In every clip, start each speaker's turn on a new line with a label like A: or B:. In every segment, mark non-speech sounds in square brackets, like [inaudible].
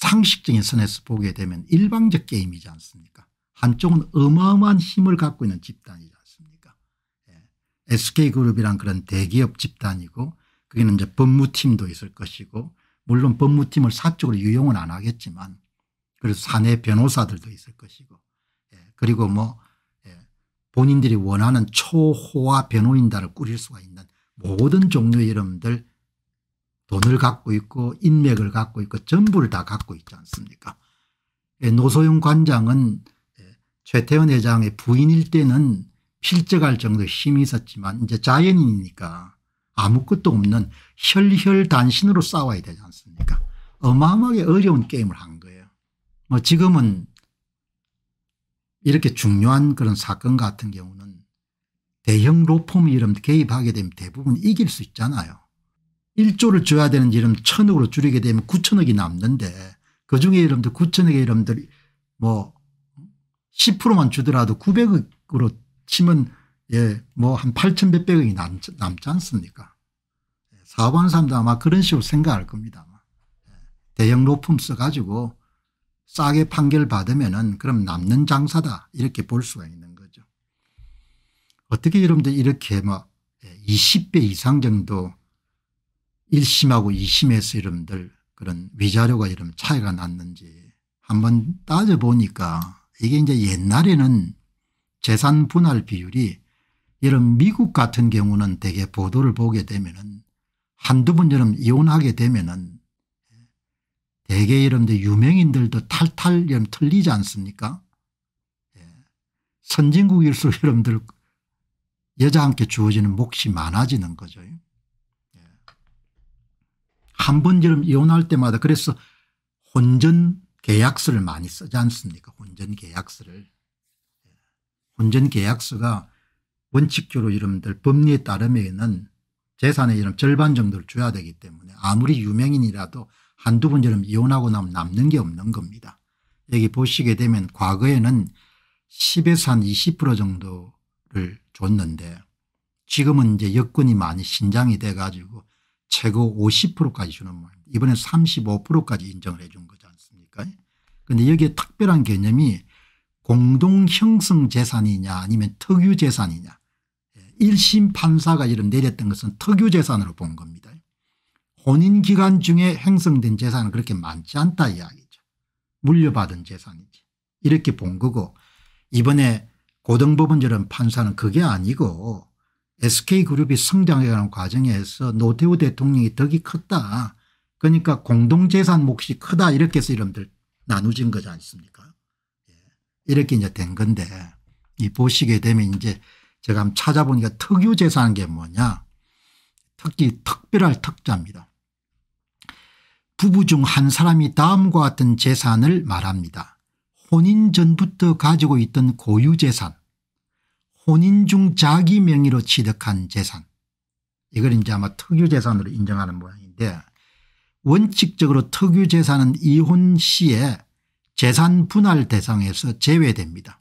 A: 상식적인 선에서 보게 되면 일방적 게임이지 않습니까 한쪽은 어마어마한 힘을 갖고 있는 집단이지 않습니까 예. SK그룹이란 그런 대기업 집단이고 거기는 이제 법무팀도 있을 것이고 물론 법무팀을 사적으로 유용은 안 하겠지만 그래서 사내 변호사들도 있을 것이고 예. 그리고 뭐 예. 본인들이 원하는 초호화 변호인단을 꾸릴 수가 있는 모든 종류의 이름들 돈을 갖고 있고 인맥을 갖고 있고 전부를 다 갖고 있지 않습니까 예, 노소영 관장은 예, 최태원 회장의 부인일 때는 필적할 정도의 힘이 있었지만 이제 자연인이니까 아무것도 없는 혈혈단신으로 싸워야 되지 않습니까 어마어마하게 어려운 게임을 한 거예요 뭐 지금은 이렇게 중요한 그런 사건 같은 경우는 대형 로펌이 이런 개입하게 되면 대부분 이길 수 있잖아요 1조를 줘야 되는 이름 1 0억으로 줄이게 되면 9천억이 남는데 그중에 여러분들 9천억의 여러분들이뭐 10%만 주더라도 900억으로 치면 예, 뭐한 8천 몇백억이 남지, 남지 않습니까 예, 사업하는 사람도 아마 그런 식으로 생각할 겁니다. 예, 대형 로펌 써가지고 싸게 판결 받으면 은 그럼 남는 장사다 이렇게 볼 수가 있는 거죠. 어떻게 여러분들 이렇게 뭐 20배 예, 이상 정도 1심하고 2심에서 여러분들 그런 위자료가 여러분 차이가 났는지 한번 따져보니까 이게 이제 옛날에는 재산 분할 비율이 이런 미국 같은 경우는 대개 보도를 보게 되면은 한두 번 여름 이혼하게 되면은 대개 여러분들 유명인들도 탈탈 여름 틀리지 않습니까? 예. 선진국일수록 여러분들 여자 함께 주어지는 몫이 많아지는 거죠. 한 번처럼 이혼할 때마다 그래서 혼전 계약서를 많이 쓰지 않습니까 혼전 계약서를. 혼전 계약서가 원칙적으로 이름들 법리에 따르면 은 재산의 이름 절반 정도를 줘야 되기 때문에 아무리 유명인이라도 한두 번처럼 이혼하고 나면 남는 게 없는 겁니다. 여기 보시게 되면 과거에는 10에서 한 20% 정도를 줬는데 지금은 이제 여건이 많이 신장이 돼가지고 최고 50%까지 주는 모양입니다. 이번에 35%까지 인정을 해 준 거지 않습니까 그런데 여기에 특별한 개념이 공동형성 재산이냐 아니면 특유재산이냐 1심 예, 판사가 이름 내렸던 것은 특유재산으로 본 겁니다. 혼인기간 중에 행성된 재산은 그렇게 많지 않다 이야기죠. 물려받은 재산이지. 이렇게 본 거고 이번에 고등법원처럼 판사는 그게 아니고 SK그룹이 성장해가는 과정에서 노태우 대통령이 덕이 컸다. 그러니까 공동재산 몫이 크다 이렇게 해서 이름들 나누진 거지 않습니까 예. 이렇게 이제 된 건데 이 보시게 되면 이제 제가 한번 찾아보니까 특유재산 게 뭐냐 특히 특별할 특자입니다. 부부 중 한 사람이 다음과 같은 재산을 말합니다. 혼인 전부터 가지고 있던 고유재산 혼인 중 자기 명의로 취득한 재산 이걸 이제 아마 특유재산으로 인정하는 모양인데 원칙적으로 특유재산은 이혼 시에 재산 분할 대상에서 제외됩니다.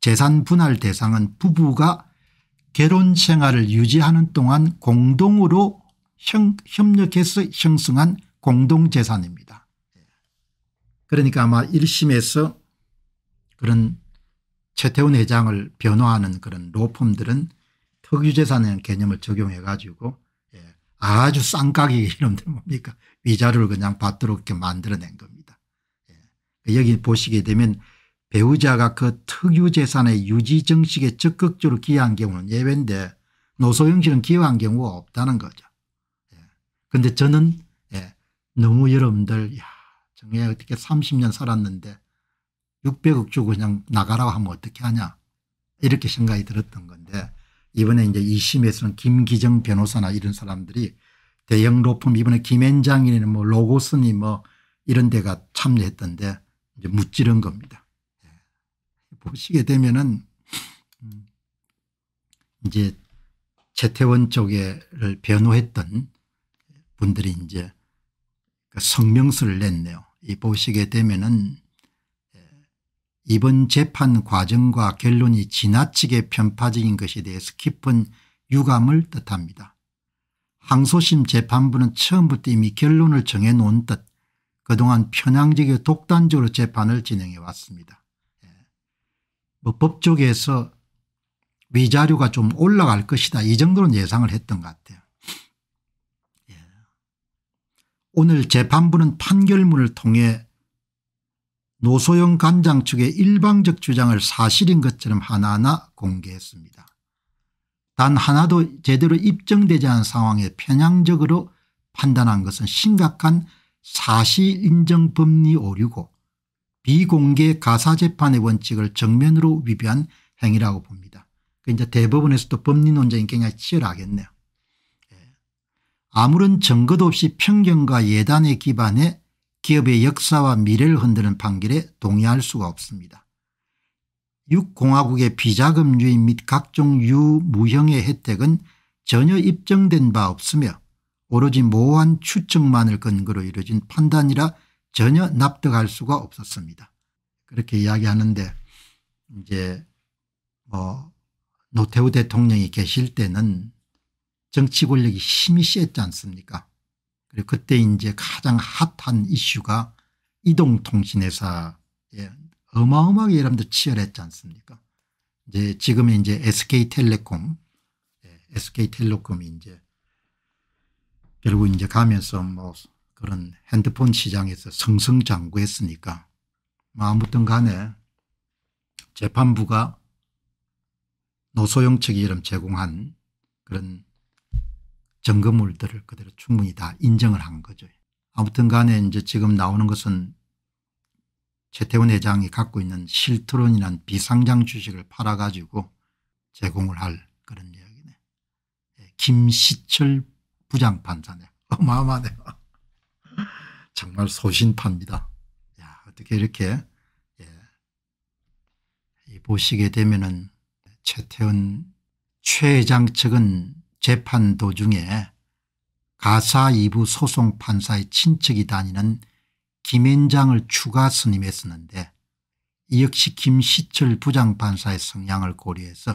A: 재산 분할 대상은 부부가 결혼 생활을 유지하는 동안 공동으로 형, 협력해서 형성한 공동재산입니다. 그러니까 아마 1심에서 그런 최태훈 회장을 변호하는 그런 로펌들은 특유재산의 개념을 적용해 가지고 예, 아주 싼 가격의 [laughs] 이놈들 뭡니까 위자료를 그냥 받도록 만들어낸 겁니다. 예. 그 여기 보시게 되면 배우자가 그 특유재산의 유지정식에 적극적으로 기여한 경우는 예외인데 노소영 씨는 기여한 경우가 없다는 거죠. 그런데 예, 저는 예, 너무 여러분들 야 정말 어떻게 30년 살았는데 600억 주고 그냥 나가라고 하면 어떻게 하냐 이렇게 생각이 들었던 건데 이번에 이제 2심에서는 김기정 변호사나 이런 사람들이 대형 로펌 이번에 김앤장이니 뭐 로고스니 뭐 이런 데가 참여했던데 이제 무찌른 겁니다. 예. 보시게 되면은 음, 이제 최태원 쪽에를 변호했던 분들이 이제 그 성명서를 냈네요. 이 보시게 되면은 이번 재판 과정과 결론이 지나치게 편파적인 것에 대해서 깊은 유감을 뜻합니다. 항소심 재판부는 처음부터 이미 결론을 정해놓은 듯 그동안 편향적이고 독단적으로 재판을 진행해왔습니다. 예. 뭐 법조계에서 위자료가 좀 올라갈 것이다 이 정도는 예상을 했던 것 같아요. 예. 오늘 재판부는 판결문을 통해 노소영 간장 측의 일방적 주장을 사실인 것처럼 하나하나 공개했습니다. 단 하나도 제대로 입증되지 않은 상황에 편향적으로 판단한 것은 심각한 사실인정법리 오류고 비공개 가사재판의 원칙을 정면으로 위배한 행위라고 봅니다. 그 이제 대법원에서도 법리 논쟁이 굉장히 치열하겠네요. 예. 아무런 증거도 없이 편견과 예단에 기반해 기업의 역사와 미래를 흔드는 판결에 동의할 수가 없습니다. 6공화국의 비자금유인 및 각종 유무형의 혜택은 전혀 입증된 바 없으며 오로지 모호한 추측만을 근거로 이루어진 판단이라 전혀 납득할 수가 없었습니다. 그렇게 이야기하는데 이제 뭐 노태우 대통령이 계실 때는 정치 권력이 심히 쎘지 않습니까 그리고 그때 이제 가장 핫한 이슈가 이동통신회사에 어마어마하게 여러분들 치열했지 않습니까? 이제 지금의 이제 SK텔레콤, SK텔레콤이 예, 이제 결국 이제 가면서 뭐 그런 핸드폰 시장에서 성성장구했으니까 뭐 아무튼 간에 재판부가 노소영 측이 이름 제공한 그런 점검물들을 그대로 충분히 다 인정을 한 거죠. 아무튼 간에 이제 지금 나오는 것은 최태원 회장이 갖고 있는 실트론이란 비상장 주식을 팔아가지고 제공을 할 그런 이야기네. 예, 김시철 부장판사네. [laughs] 어마어마하네요. 정말 소신파입니다. 야, 어떻게 이렇게 예. 보시게 되면은 최태원 최 회장 측은 재판 도중에 가사 2부 소송 판사의 친척이 다니는 김앤장을 추가 선임했었는데 이 역시 김시철 부장판사의 성향을 고려해서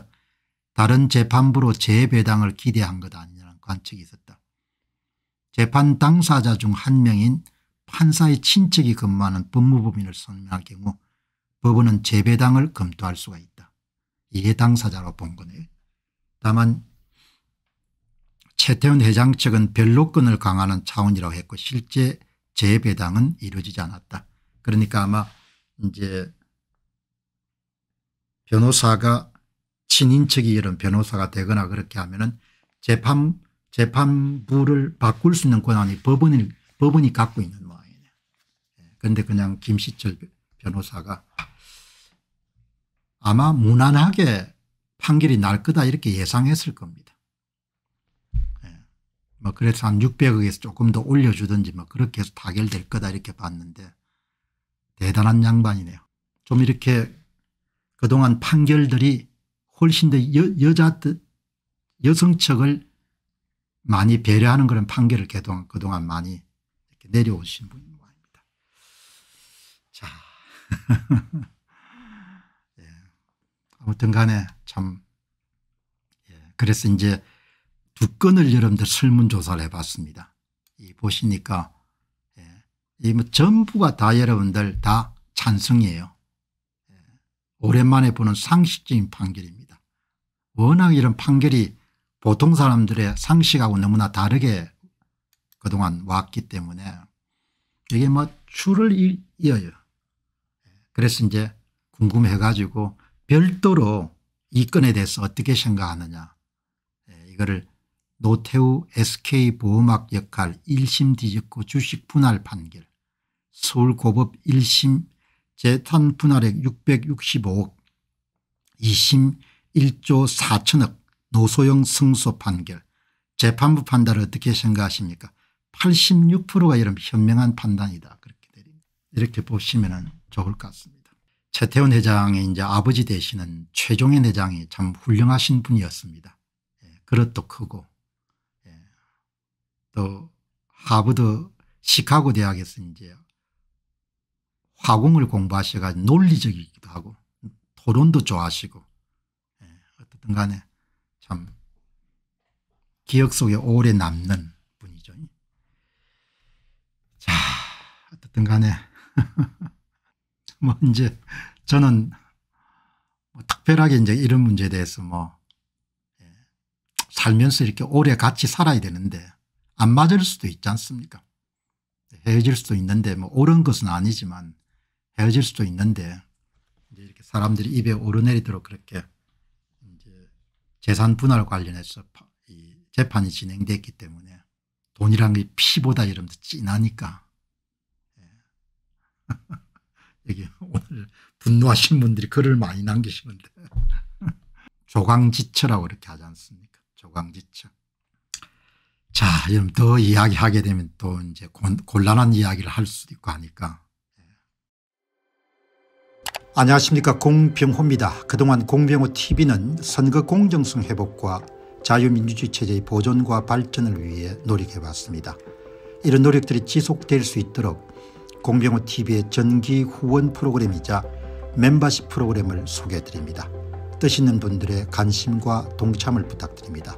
A: 다른 재판부로 재배당을 기대한 것 아니냐는 관측이 있었다. 재판 당사자 중 한 명인 판사의 친척이 근무하는 법무법인을 선임할 경우 법원은 재배당을 검토할 수가 있다. 이게 당사자로 본 거네. 요 다만 최태원 회장 측은 별로권을 강화하는 차원이라고 했고 실제 재배당은 이루어지지 않았다. 그러니까 아마 이제 변호사가 친인척이 이런 변호사가 되거나 그렇게 하면은 재판 재판부를 바꿀 수 있는 권한이 법원이 법원이 갖고 있는 모양이네. 예, 그런데 그냥 김시철 변호사가 아마 무난하게 판결이 날 거다 이렇게 예상했을 겁니다. 뭐 그래서 한 600억에서 조금 더 올려주든지 뭐 그렇게 해서 타결될 거다 이렇게 봤는데 대단한 양반이네요. 좀 이렇게 그동안 판결들이 훨씬 더 여, 여자 여성측을 많이 배려하는 그런 판결을 그동안, 그동안 많이 내려오신 분입니다. 자. [laughs] 예. 아무튼 간에 참, 예. 그래서 이제 두 건을 여러분들 설문조사를 해봤습니다. 이 보시니까 예. 이뭐 전부가 다 여러분들 다 찬성이에요. 예. 오랜만에 보는 상식적인 판결입니다. 워낙 이런 판결이 보통 사람들의 상식하고 너무나 다르게 그동안 왔기 때문에 이게 뭐 줄을 이어요. 예, 그래서 이제 궁금해 가지고 별도로 이 건에 대해서 어떻게 생각하느냐 예, 이거를 노태우 SK보호막 역할 1심 뒤집고 주식 분할 판결 서울고법 1심 재탄 분할액 665억 2심 1조 4천억 노소영 승소 판결 재판부 판단을 어떻게 생각하십니까 86%가 이런 현명한 판단이다 그렇게 이렇게 보시면 좋을 것 같습니다. 최태원 회장의 이제 아버지 되시는 최종현 회장이 참 훌륭하신 분이었습니다. 예, 그릇도 크고 또 하버드 시카고 대학에서 이제 화공을 공부하셔가지고 논리적이기도 하고 토론도 좋아하시고 예, 어떻든 간에 참 기억 속에 오래 남는 분이죠. 자 어떻든 간에 [laughs] 뭐 이제 저는 뭐 특별하게 이제 이런 문제에 대해서 뭐 예, 살면서 이렇게 오래 같이 살아야 되는데 안 맞을 수도 있지 않습니까 헤어질 수도 있는데 뭐 옳은 것은 아니지만 헤어질 수도 있는데 이렇게 사람들이 입에 오르내리도록 그렇게 재산 분할 관련해서 재판이 진행됐기 때문에 돈이란 게 피보다 이러면 진하니까 여기 예. [laughs] 오늘 분노하신 분들이 글을 많이 남기시는데 [laughs] 조강지처라고 이렇게 하지 않습니까 조강지처 자, 여러분 더 이야기하게 되면 또 이제 곤란한 이야기를 할 수도 있고 하니까. 안녕하십니까 공병호입니다. 그동안 공병호 tv는 선거 공정성 회복과 자유민주주의 체제의 보존과 발전을 위해 노력해왔습니다. 이런 노력들이 지속될 수 있도록 공병호 tv의 전기 후원 프로그램이자 멤버십 프로그램을 소개해드립니다. 뜻 있는 분들의 관심과 동참을 부탁드립니다.